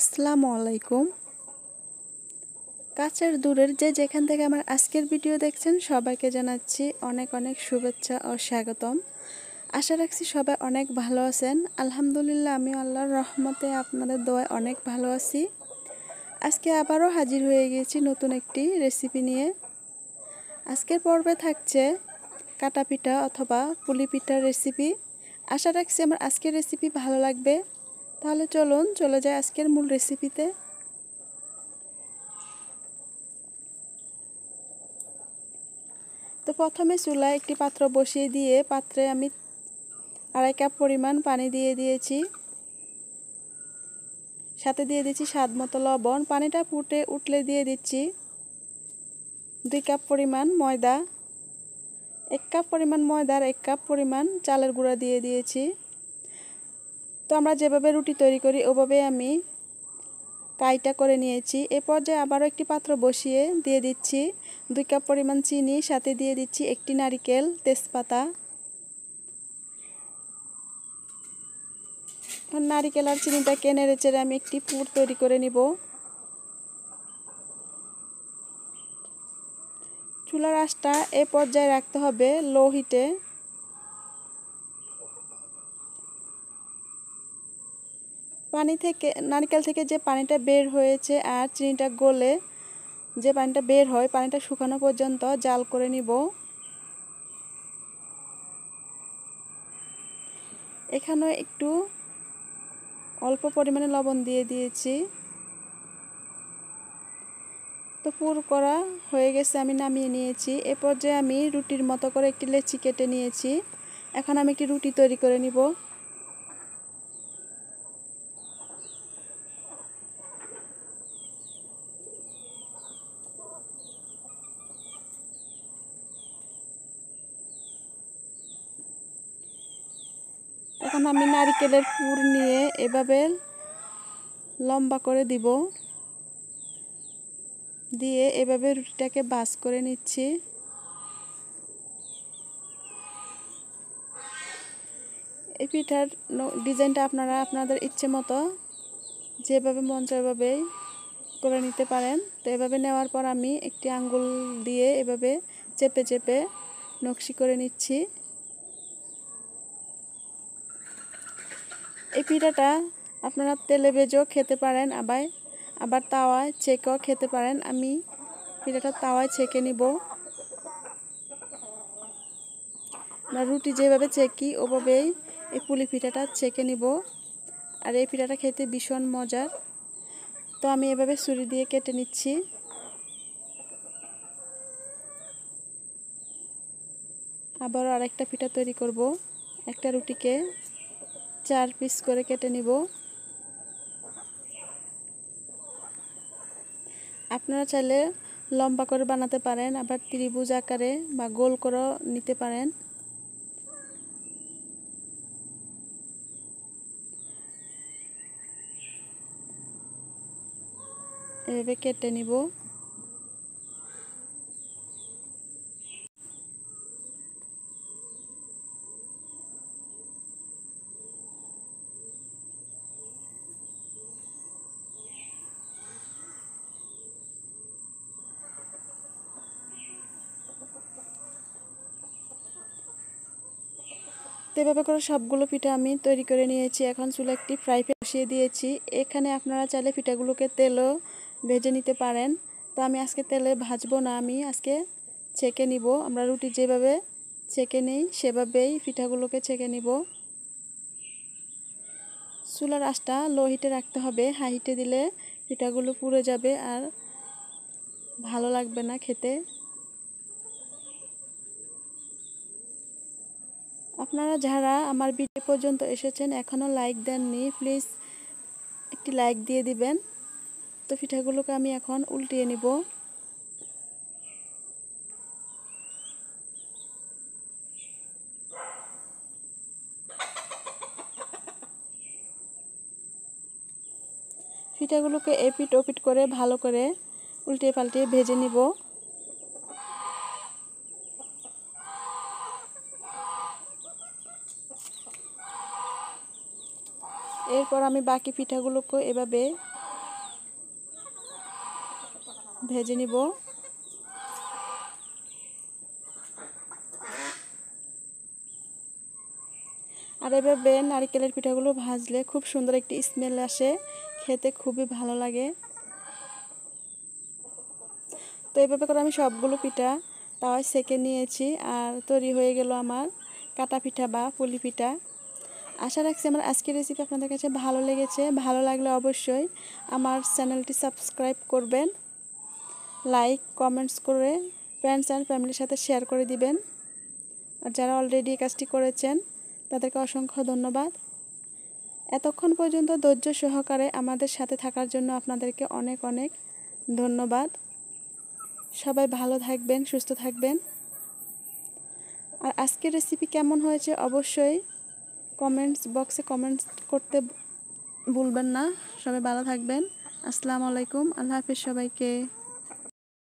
আসসালামু আলাইকুম কাছের দূরের যে যেখান থেকে আমার আজকের ভিডিও দেখছেন সবাইকে জানাচ্ছি অনেক অনেক শুভেচ্ছা ও স্বাগতম আশা রাখছি সবাই অনেক ভালো আছেন আলহামদুলিল্লাহ আমি আল্লাহর রহমতে আপনাদের দোয়ায় অনেক ভালো আছি আজকে আবারও হাজির হয়ে গিয়েছি নতুন একটি রেসিপি নিয়ে আজকের পর্বে থাকছে কাটা পিঠা অথবা পুলি পিঠার রেসিপি আশা রাখছি আমার আজকের রেসিপি ভালো লাগবে তাহলে চলুন চলে যাই আজকের মূল রেসিপিতে তো প্রথমে চুলায় একটি পাত্র বসিয়ে দিয়ে পাত্রে আমি আড়াই কাপ পরিমাণ পানি দিয়ে দিয়েছি সাথে দিয়ে দিচ্ছি স্বাদ মতো লবণ পানিটা ফুটে উঠলে দিয়ে দিচ্ছি দুই কাপ পরিমাণ ময়দা এক কাপ পরিমাণ ময়দার এক কাপ পরিমাণ চালের গুঁড়া দিয়ে দিয়েছি তো আমরা যেভাবে রুটি তৈরি করি ওভাবে আমি কাইটা করে নিয়েছি এ পর্যায়ে আবারও একটি পাত্র বসিয়ে দিয়ে দিচ্ছি দুই কাপ পরিমাণ চিনি সাথে দিয়ে দিচ্ছি একটি নারিকেল তেজপাতা নারিকেল আর চিনিটাকে নেড়ে চেড়ে আমি একটি পুর তৈরি করে নিব চুলার আঁচটা এ পর্যায়ে রাখতে হবে লো হিটে পানি থেকে নারকেল থেকে যে পানিটা বের হয়েছে আর চিনিটা গলে যে পানিটা বের হয় পানিটা শুকানো পর্যন্ত জাল করে নিব এখানে একটু অল্প পরিমাণে লবণ দিয়ে দিয়েছি তো পুর করা হয়ে গেছে আমি নামিয়ে নিয়েছি এ পর্যায়ে আমি রুটির মতো করে একটি লেচি কেটে নিয়েছি এখন আমি একটি রুটি তৈরি করে নিব এখন আমি নারিকেলের পুর নিয়ে এভাবে লম্বা করে দিব দিয়ে এভাবে রুটিটাকে বাস করে নিচ্ছি এই পিঠার ডিজাইনটা আপনারা আপনাদের ইচ্ছে মতো যেভাবে মন চাইভাবেই করে নিতে পারেন তো এভাবে নেওয়ার পর আমি একটি আঙ্গুল দিয়ে এভাবে চেপে চেপে নকশি করে নিচ্ছি এই পিঠাটা আপনারা তেলে ভেজেও খেতে পারেন আবার আবার তাওয়ায় ছেঁকেও খেতে পারেন আমি পিঠাটা তাওয়ায় ছেঁকে নিব আমরা রুটি যেভাবে চেকি ওভাবেই এই পুলি পিঠাটা ছেঁকে নিব আর এই পিঠাটা খেতে ভীষণ মজার তো আমি এভাবে ছুরি দিয়ে কেটে নিচ্ছি আবারও আরেকটা পিঠা তৈরি করব একটা রুটিকে চার পিস করে কেটে নিব আপনারা চাইলে লম্বা করে বানাতে পারেন আবার ত্রিভুজ আকারে বা গোল করে নিতে পারেন এভাবে কেটে নিব এভাবে করে সবগুলো পিঠা আমি তৈরি করে নিয়েছি এখন চুলা একটি ফ্রাই প্যান বসিয়ে দিয়েছি এখানে আপনারা চাইলে পিঠাগুলোকে তেলও ভেজে নিতে পারেন তো আমি আজকে তেলে ভাজবো না আমি আজকে ছেঁকে নিব আমরা রুটি যেভাবে ছেঁকে নিই সেভাবেই পিঠাগুলোকে ছেঁকে নিব চুলার আশটা লো হিটে রাখতে হবে হাই হিটে দিলে পিঠাগুলো পুড়ে যাবে আর ভালো লাগবে না খেতে আপনারা যারা আমার ভিডিও পর্যন্ত এসেছেন এখনও লাইক দেননি প্লিজ একটি লাইক দিয়ে দিবেন তো পিঠাগুলোকে আমি এখন উল্টিয়ে নিব পিঠাগুলোকে এপিট ওপিট করে ভালো করে উল্টিয়ে পাল্টিয়ে ভেজে নিব এরপর আমি বাকি পিঠাগুলোকে এভাবে ভেজে নিব আর এভাবে নারিকেলের পিঠাগুলো ভাজলে খুব সুন্দর একটি স্মেল আসে খেতে খুবই ভালো লাগে তো এভাবে করে আমি সবগুলো পিঠা তাওয়ায় সেকে নিয়েছি আর তৈরি হয়ে গেল আমার কাটা পিঠা বা পুলি পিঠা আশা রাখছি আমার আজকের রেসিপি আপনাদের কাছে ভালো লেগেছে ভালো লাগলে অবশ্যই আমার চ্যানেলটি সাবস্ক্রাইব করবেন লাইক কমেন্টস করে ফ্রেন্ডস অ্যান্ড ফ্যামিলির সাথে শেয়ার করে দিবেন আর যারা অলরেডি কাজটি করেছেন তাদেরকে অসংখ্য ধন্যবাদ এতক্ষণ পর্যন্ত ধৈর্য সহকারে আমাদের সাথে থাকার জন্য আপনাদেরকে অনেক অনেক ধন্যবাদ সবাই ভালো থাকবেন সুস্থ থাকবেন আর আজকের রেসিপি কেমন হয়েছে অবশ্যই কমেন্টস বক্সে কমেন্টস করতে ভুলবেন না সবাই ভালো থাকবেন আসসালামু আলাইকুম আল্লাহ হাফিজ সবাইকে